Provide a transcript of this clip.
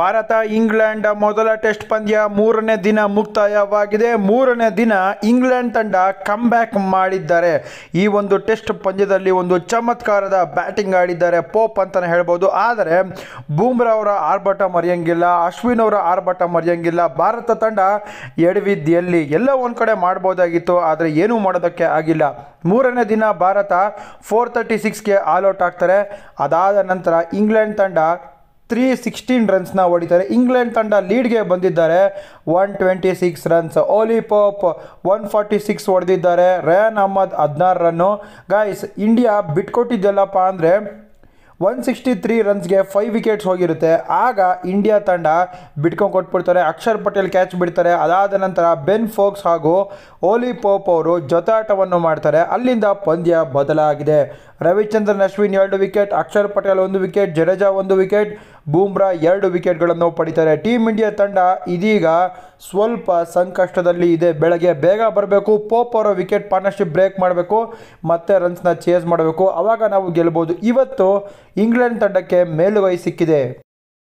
Bharat England ಮೊದಲ test ಪಂದ್ಯ ಮೂರನೇ ದಿನ ಮುಕ್ತಾಯವಾಗಿದೆ ಮೂರನೇ ದಿನ ಇಂಗ್ಲೆಂಡ್ ತಂಡ ಕಮ್ಬ್ಯಾಕ್ ಮಾಡಿದ್ದಾರೆ ಈ ಒಂದು ಟೆಸ್ಟ್ ಪಂದ್ಯದಲ್ಲಿ ಒಂದು ಚಮತ್ಕಾರದ ಬ್ಯಾಟಿಂಗ್ ಆಡಿದ್ದಾರೆ ಪೋಪ್ ಅಂತಲೇ ಹೇಳ್ಬೋದು ಆದರೆ ಬೂಮ್ರಾ ಅವರ ಆರ್ಭಟ ಮರೆಯಂಗಿಲ್ಲ ಅಶ್ವಿನ್ ಅವರ ಆರ್ಭಟ ಮರೆಯಂಗಿಲ್ಲ ಭಾರತ ತಂಡ ಎಡವಿದ್ಯಲ್ಲಿ ಎಲ್ಲ ಒಂದು ಕಡೆ ಮಾಡ್ಬೋದಾಗಿತ್ತು ಆದರೆ ಏನೂ ಮಾಡೋದಕ್ಕೆ ಆಗಿಲ್ಲ ಮೂರನೇ ದಿನ ಭಾರತ ಫೋರ್ ತರ್ಟಿ ಸಿಕ್ಸ್ಗೆ ಆಲ್ಔಟ್ ಆಗ್ತಾರೆ ಅದಾದ ನಂತರ ಇಂಗ್ಲೆಂಡ್ ತಂಡ ತ್ರೀ ಸಿಕ್ಸ್ಟೀನ್ ರನ್ಸ್ನ ಹೊಡಿತಾರೆ ಇಂಗ್ಲೆಂಡ್ ತಂಡ ಲೀಡ್ಗೆ ಬಂದಿದ್ದಾರೆ one twenty six runs Ollie Pope one forty six ಹೊಡೆದಿದ್ದಾರೆ ರಯಾನ್ ಅಹಮದ್ ಹದಿನಾರು ರನ್ನು ಗಾಯ್ಸ್ ಇಂಡಿಯಾ ಬಿಟ್ಕೊಟ್ಟಿದ್ದೆಲ್ಲಪ್ಪ ಅಂದರೆ ಒನ್ ಸಿಕ್ಸ್ಟಿ ತ್ರೀ ರನ್ಸ್ಗೆ ಫೈವ್ ವಿಕೆಟ್ಸ್ ಹೋಗಿರುತ್ತೆ ಆಗ ಇಂಡಿಯಾ ತಂಡ ಬಿಟ್ಕೊಂಡು ಕೊಟ್ಬಿಡ್ತಾರೆ ಅಕ್ಷರ್ ಪಟೇಲ್ ಕ್ಯಾಚ್ ಬಿಡ್ತಾರೆ ಅದಾದ ನಂತರ ಬೆನ್ ಫೋಕ್ಸ್ ಹಾಗೂ ಓಲಿ ಪೋಪ್ ಅವರು ಜೊತಾಟವನ್ನು ಮಾಡ್ತಾರೆ ಅಲ್ಲಿಂದ ಪಂದ್ಯ ಬದಲಾಗಿದೆ ರವಿಚಂದ್ರನ್ ಅಶ್ವಿನ್ ಎರಡು ವಿಕೆಟ್ ಅಕ್ಷರ್ ಪಟೇಲ್ ಒಂದು ವಿಕೆಟ್ ಜಡೇಜಾ ಒಂದು ವಿಕೆಟ್ ಬೂಮ್ರಾ ಎರಡು ವಿಕೆಟ್ಗಳನ್ನು ಪಡಿತಾರೆ ಟೀಮ್ ಇಂಡಿಯಾ ತಂಡ ಇದೀಗ ಸ್ವಲ್ಪ ಸಂಕಷ್ಟದಲ್ಲಿ ಇದೆ ಬೆಳಗ್ಗೆ ಬೇಗ ಬರಬೇಕು ಪೋಪ್ ಅವರ ವಿಕೆಟ್ ಪಾರ್ಟ್ನರ್ಶಿಪ್ ಬ್ರೇಕ್ ಮಾಡಬೇಕು ಮತ್ತೆ ರನ್ಸ್ನ ಚೇಸ್ ಮಾಡಬೇಕು ಅವಾಗ ನಾವು ಗೆಲ್ಬೋದು ಇವತ್ತು ಇಂಗ್ಲೆಂಡ್ ತಂಡಕ್ಕೆ ಮೇಲುಗೈ ಸಿಕ್ಕಿದೆ